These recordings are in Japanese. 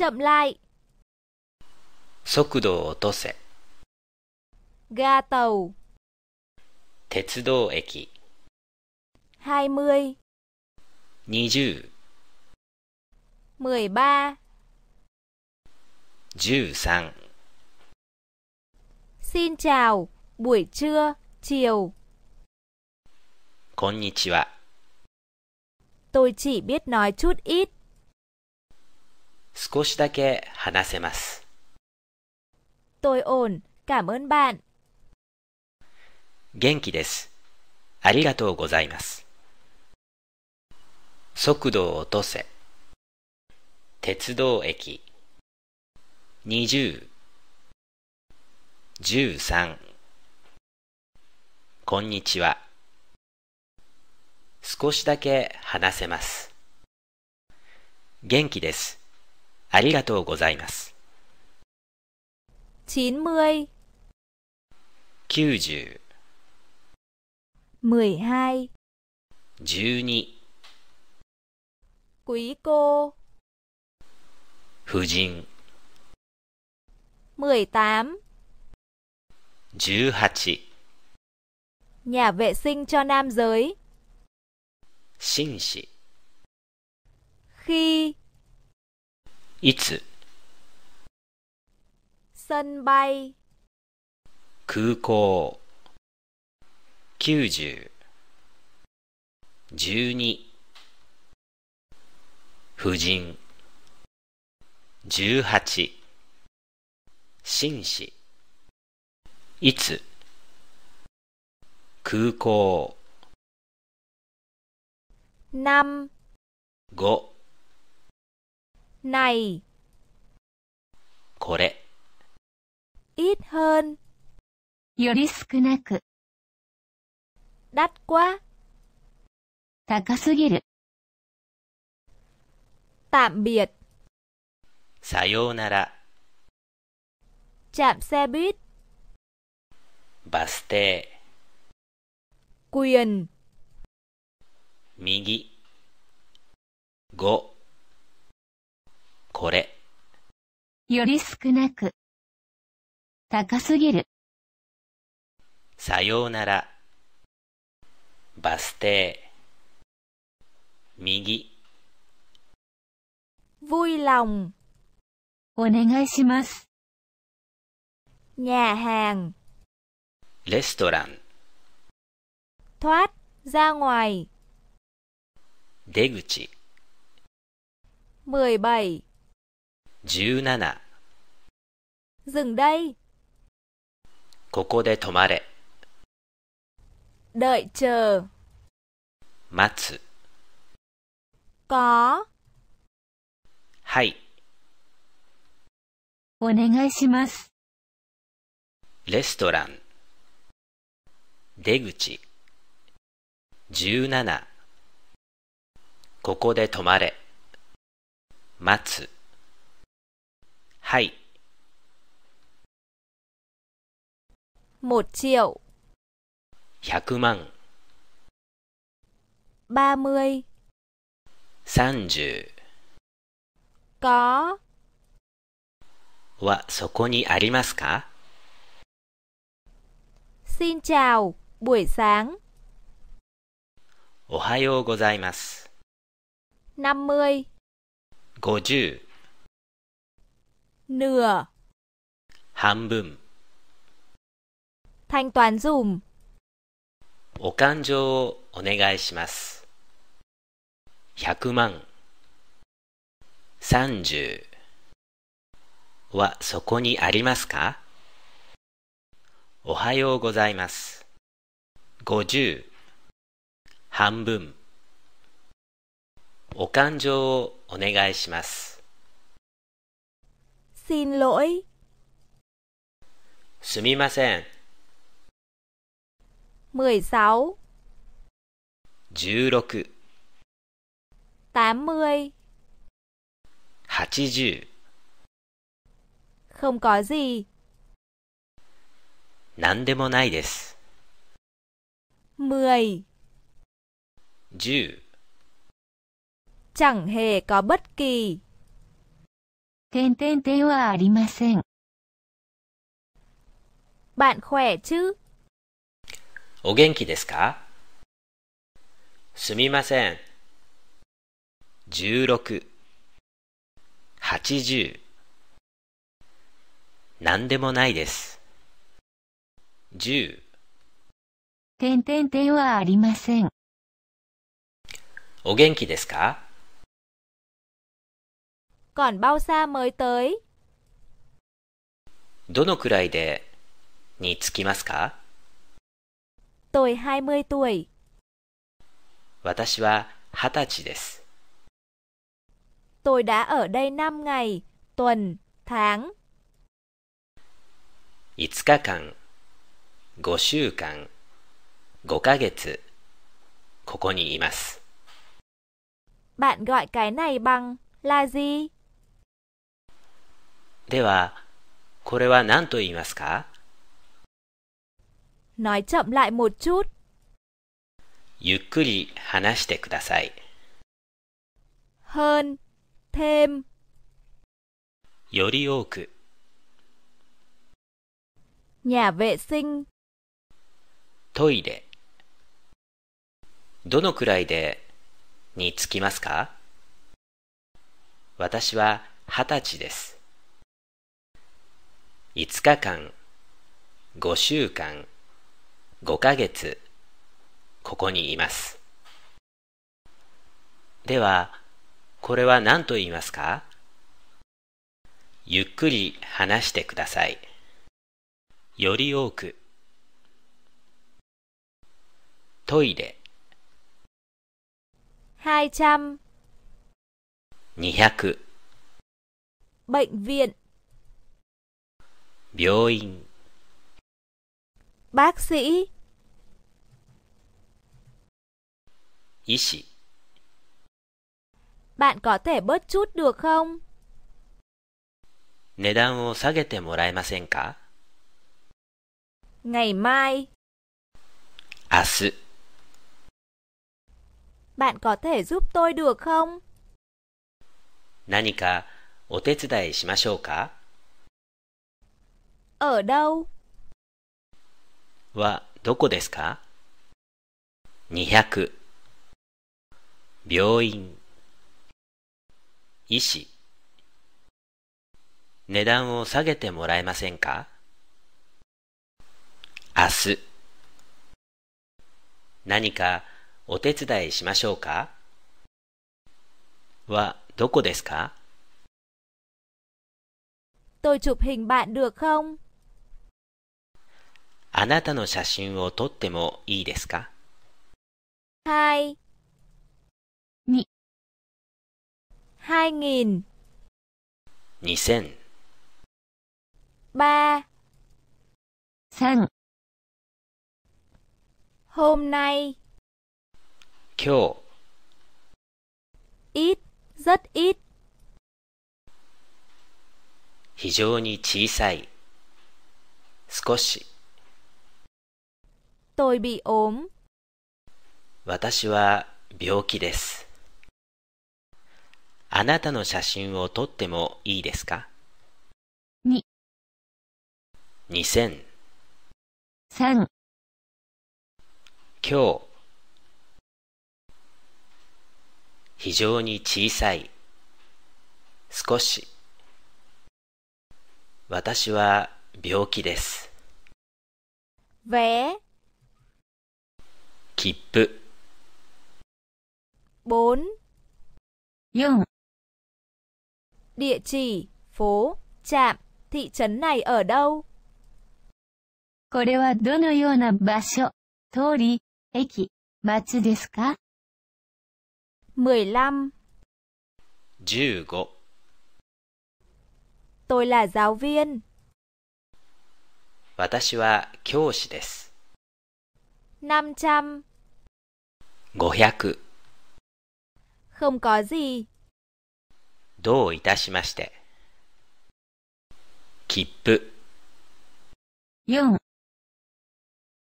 Chậm lại. Sokudo otose. Ga tàu. Tetsudo eki. 20. 20. 13. 13. Xin chào, buổi trưa, chiều. Konnichiwa. Tôi chỉ biết nói chút ít. 少しだけ話せます。元気です。ありがとうございます。速度を落とせ。鉄道駅。二十。十三。こんにちは。少しだけ話せます。元気です。ありがとうございます。90 90 12 12quý cô 夫人18 18 Nhà vệ sinh cho nam giới Xin sĩ Khi いつすんばい。空港九十十二夫人十八紳士いつ空港 năm 五 này これ ít hơn より少なく đắt quá 高すぎる tạm biệt さようなら chạm xe buýt バス停 quyền 右5これ。より少なく。高すぎる。さようなら。バス停。右。vui lòng。お願いします。nhà hàng。レストラン。thoát ra ngoài. 出口。17 Dừng đây. ここで止まれ。Đợi chờ. 待つ。Có. はい。お願いします。レストラン。出口。17ここで止まれ。待つ。はい。một triệu 100万 ba mươi 30 có はそこにありますか xin chào buổi sáng おはようございます năm mươi 50 nửa 半分 thanh toán dùm お勘定をお願いします100万30はそこにありますかおはようございます50半分お勘定をお願いします xin lỗi. すみません。16 16 80 80 Không có gì. 何でもないです。10 10 Chẳng hề có bất kỳ 点点点はありません。bạn khỏe chứ? お元気ですかすみません。十六、八十、なんでもないです。10、点点点はありません。お元気ですか còn bao xa mới tới? どのくらいでに着きますか Tôi 20 tuổi. 私は đã ở đây 5 ngày, tuần, tháng. 5日間、5週間、5ヶ月、ここにいます。Bạn gọi cái này bằng là gì? では、これは何と言いますか Nói chậm lại một chút. ゆっくり話してください。hơn, thêm. より多く、nhà vệ sinh, トイレ。どのくらいで、につきますか私は二十歳です。5日間、5週間、5ヶ月、ここにいます。では、これは何と言いますかゆっくり話してください。より多く。トイレ。200 200 b ệ v n 病院 bác sĩ 医師 bạn có thể bớt chút được không 値段を下げてもらえませんか ngày mai 明日 bạn có thể giúp tôi được không 何かお手伝いしましょうか ở đâu? はどこですか ?200 病院医師値段を下げてもらえませんか明日何かお手伝いしましょうかはどこですか Tôi chụp hình bạn được không? あなたの写真を撮ってもいいですかはい。に。はい、にん。二千。ば。n 2000、ba 三、hôm nay 今日、ít rất í 非常に小さい、少し、tôi bị ốm. 私は病気です。あなたの写真を撮ってもいいですか ?2 2000 3今日非常に小さい少し私は病気です vé 切符4 4 Địa chỉ, phố, trạm, thị trấn này ở đâu? これはどのような場所、通り、駅、町ですか ?15 15 Tôi là giáo viên. 私は教師です。năm trăm 500 Không có gì どういたしまして切符四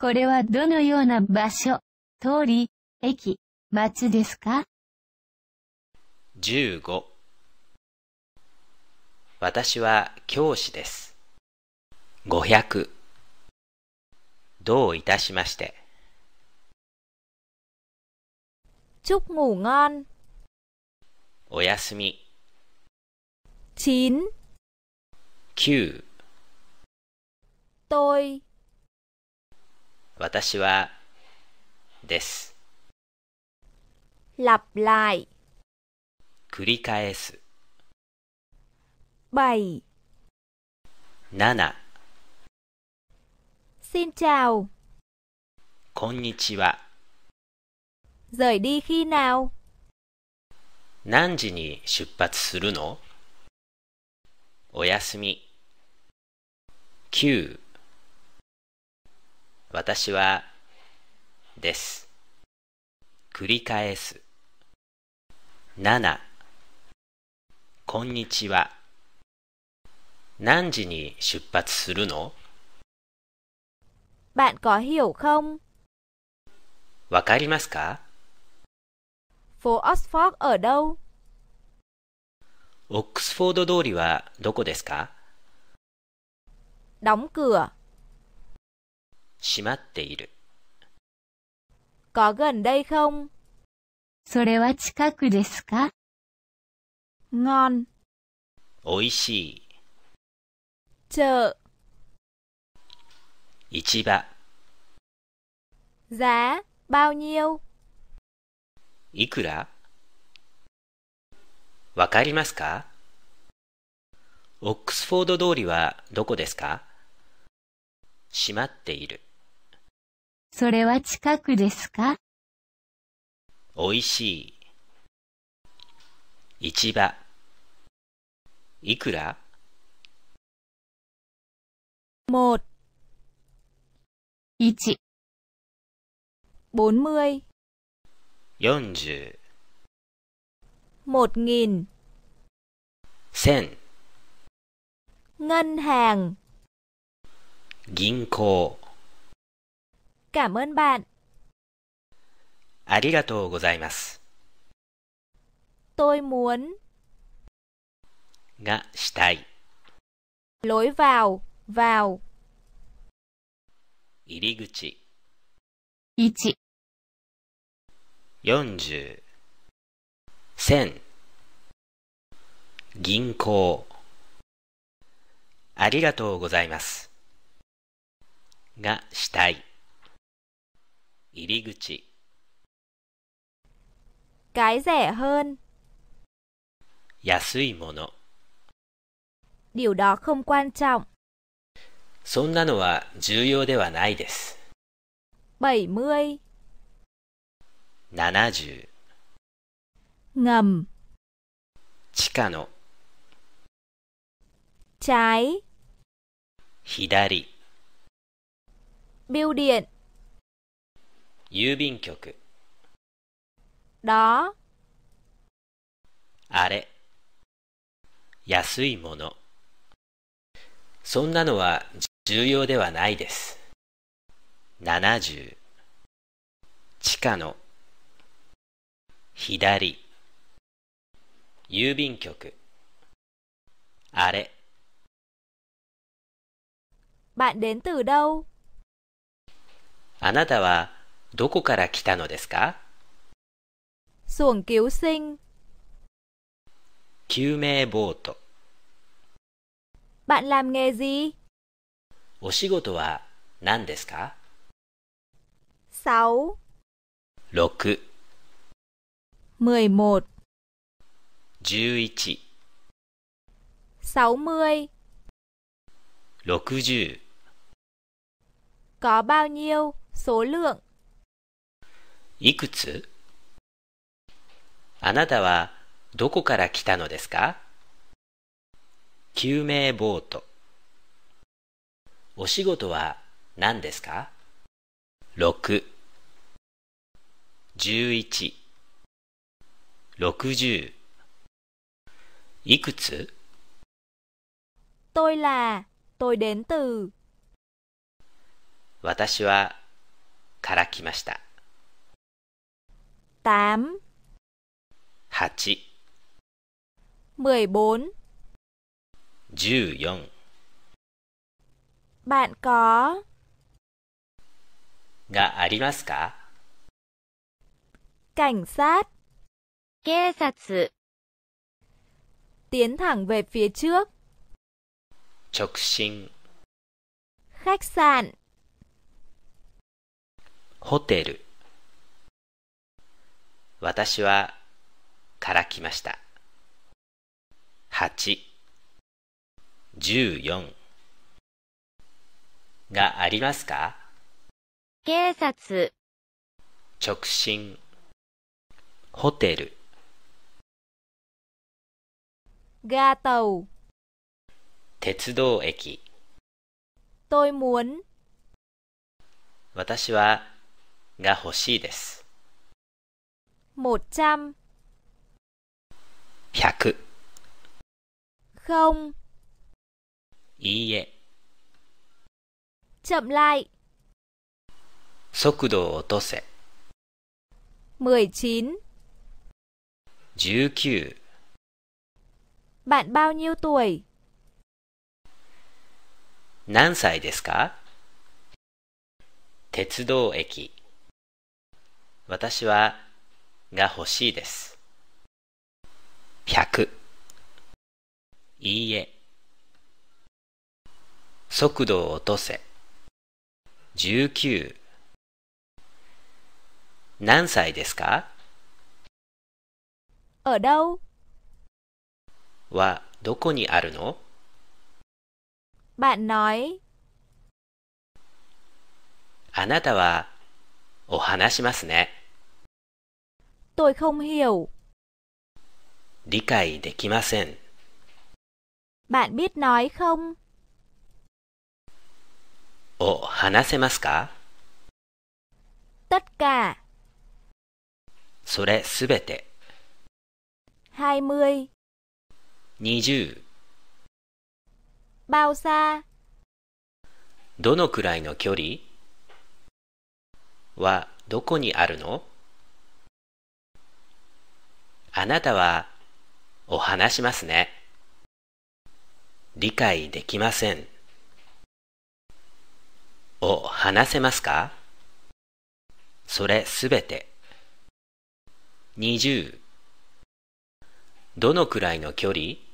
これはどのような場所、通り、駅、町ですか十五私は教師です。五百。どういたしまして Chúc ngủ ngon. おやすみ。9. 9 Tôi. 私は、です。Lặp lại. 繰り返す。7. 7、Xin chào. こんにちは。rời đi khi nào? 何時に出発するのおやすみ。9私は、です。繰り返す。7こんにちは。何時に出発するの Bạn có hiểu không? わかりますか phố Oxford ở đâu? Oxford オックスフォード通りはどこですか Đóng cửa 閉まっている Có gần đây không? それは近くですか Ngon おいしい Chợ 市場 Giá bao nhiêu? いくらわかりますかオックスフォード通りはどこですか閉まっている。それは近くですかおいしい。市場。いくらもう。ム4イ。một nghìn sen ngân hàng g i cảm ơn bạn ありがとうございます tôi muốn がしたい lối vào vào 入り口1四十、千、銀行、ありがとうございます。がしたい。入り口。c á 安いもの điều đó không quan trọng そんなのは重要ではないです。70七十。n g 地下の t r á 左ビューデ đ i 郵便局だ。あれ安いものそんなのは重要ではないです七十。地下の左郵便局あれあなたはどこから来たのですか救生救命ボートお仕事は何ですか 6. 6 11 11 60 60 Có bao nhiêu số lượng? いくつあなたはどこから来たのですか救命ボートお仕事は何ですか6 11 60いくつ Tôi là, tôi đến từ. 私はから来ました。8, 8、14. 14 Bạn có, がありますか cảnh sát, 警察 Tiến thẳng về phía trước. 直進 Khách sạn, ホテル私はから来ました八、十四。がありますか警察直進ホテル Ga tàu. 鉄道駅 Tôi muốn. 私はが欲しいです 100. 100 Không. いいえ Chậm lại. 速度を落とせ19 19 Bạn bao nhiêu tuổi? 何歳ですか鉄道駅私はが欲しいです。100いいえ速度を落とせ19何歳ですか Ở đâu? はどこにあるの Bạn nói あなたはお話しますね。Tôi không hiểu 理解できません。Bạn biết nói không? を話せますか Tất cả それすべて。20 20どのくらいの距離はどこにあるのあなたはお話しますね。理解できません。を話せますかそれすべて。20どのくらいの距離